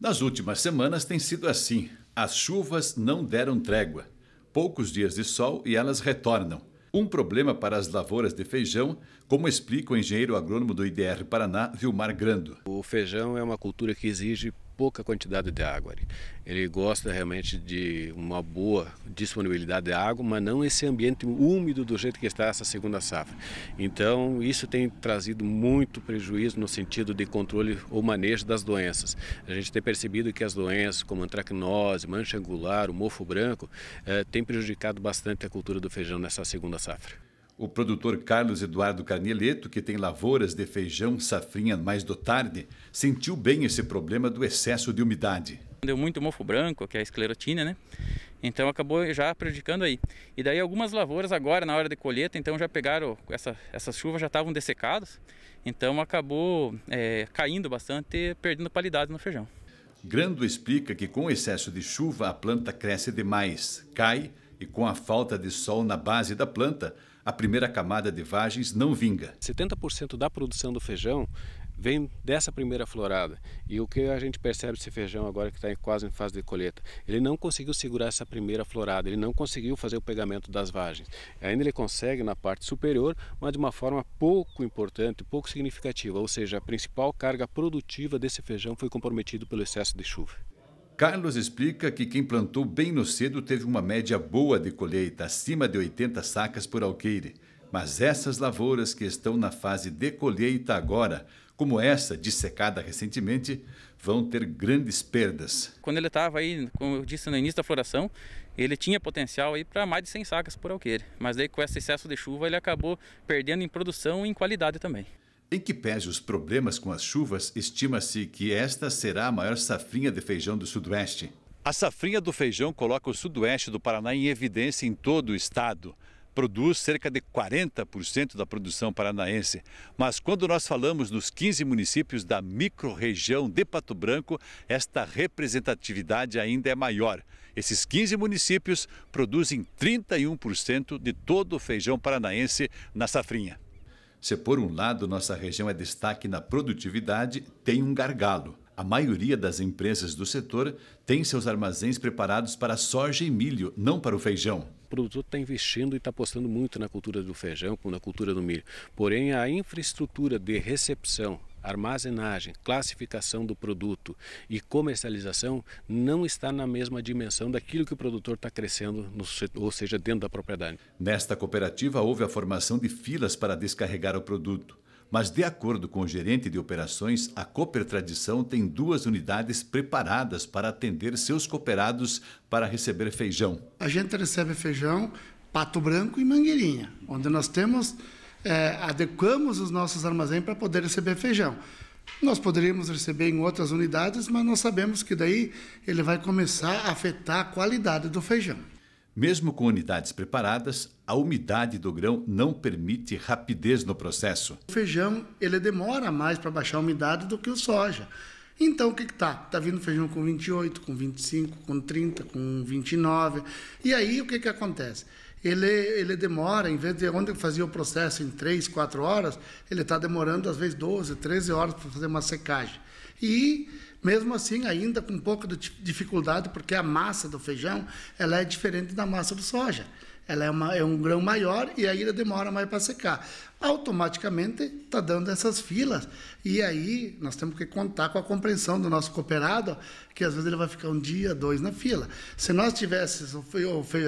Nas últimas semanas tem sido assim. As chuvas não deram trégua. Poucos dias de sol e elas retornam. Um problema para as lavouras de feijão, como explica o engenheiro agrônomo do IDR Paraná, Vilmar Grando. O feijão é uma cultura que exige pouca quantidade de água. Ele gosta realmente de uma boa disponibilidade de água, mas não esse ambiente úmido do jeito que está essa segunda safra. Então, isso tem trazido muito prejuízo no sentido de controle ou manejo das doenças. A gente tem percebido que as doenças como antracnose, mancha angular, o mofo branco, eh, tem prejudicado bastante a cultura do feijão nessa segunda safra o produtor Carlos Eduardo Carnieleto, que tem lavouras de feijão safrinha mais do tarde, sentiu bem esse problema do excesso de umidade. Deu muito mofo branco, que é a esclerotina, né? Então acabou já prejudicando aí. E daí algumas lavouras agora, na hora de colheita, então já pegaram, essa, essas chuvas já estavam dessecadas, então acabou é, caindo bastante, perdendo qualidade no feijão. Grando explica que com o excesso de chuva a planta cresce demais, cai e com a falta de sol na base da planta, a primeira camada de vagens não vinga. 70% da produção do feijão vem dessa primeira florada. E o que a gente percebe desse feijão agora que está quase em fase de colheita? Ele não conseguiu segurar essa primeira florada, ele não conseguiu fazer o pegamento das vagens. Ainda ele consegue na parte superior, mas de uma forma pouco importante, pouco significativa, ou seja, a principal carga produtiva desse feijão foi comprometida pelo excesso de chuva. Carlos explica que quem plantou bem no cedo teve uma média boa de colheita, acima de 80 sacas por alqueire. Mas essas lavouras que estão na fase de colheita agora, como essa dissecada recentemente, vão ter grandes perdas. Quando ele estava aí, como eu disse no início da floração, ele tinha potencial aí para mais de 100 sacas por alqueire, mas daí com esse excesso de chuva ele acabou perdendo em produção e em qualidade também. Em que pese os problemas com as chuvas, estima-se que esta será a maior safrinha de feijão do Sudoeste. A safrinha do feijão coloca o Sudoeste do Paraná em evidência em todo o estado. Produz cerca de 40% da produção paranaense. Mas quando nós falamos nos 15 municípios da microrregião de Pato Branco, esta representatividade ainda é maior. Esses 15 municípios produzem 31% de todo o feijão paranaense na safrinha. Se por um lado nossa região é destaque na produtividade, tem um gargalo. A maioria das empresas do setor tem seus armazéns preparados para soja e milho, não para o feijão. O produtor está investindo e está apostando muito na cultura do feijão, na cultura do milho. Porém, a infraestrutura de recepção armazenagem, classificação do produto e comercialização não está na mesma dimensão daquilo que o produtor está crescendo, no, ou seja, dentro da propriedade. Nesta cooperativa houve a formação de filas para descarregar o produto. Mas, de acordo com o gerente de operações, a Cooper Tradição tem duas unidades preparadas para atender seus cooperados para receber feijão. A gente recebe feijão, pato branco e mangueirinha, onde nós temos é, adequamos os nossos armazéns para poder receber feijão. Nós poderíamos receber em outras unidades, mas nós sabemos que daí ele vai começar a afetar a qualidade do feijão. Mesmo com unidades preparadas, a umidade do grão não permite rapidez no processo. O feijão ele demora mais para baixar a umidade do que o soja. Então o que está? Que está tá vindo feijão com 28, com 25, com 30, com 29. E aí o que, que acontece? ele, ele demora, em vez de onde fazia o processo em 3, 4 horas, ele está demorando às vezes 12, 13 horas para fazer uma secagem. E mesmo assim, ainda com um pouco de dificuldade, porque a massa do feijão ela é diferente da massa do soja. Ela é, uma, é um grão maior e aí ele demora mais para secar. Automaticamente está dando essas filas. E aí nós temos que contar com a compreensão do nosso cooperado, que às vezes ele vai ficar um dia, dois na fila. Se nós tivéssemos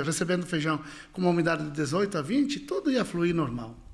recebendo feijão com uma umidade de 18 a 20, tudo ia fluir normal.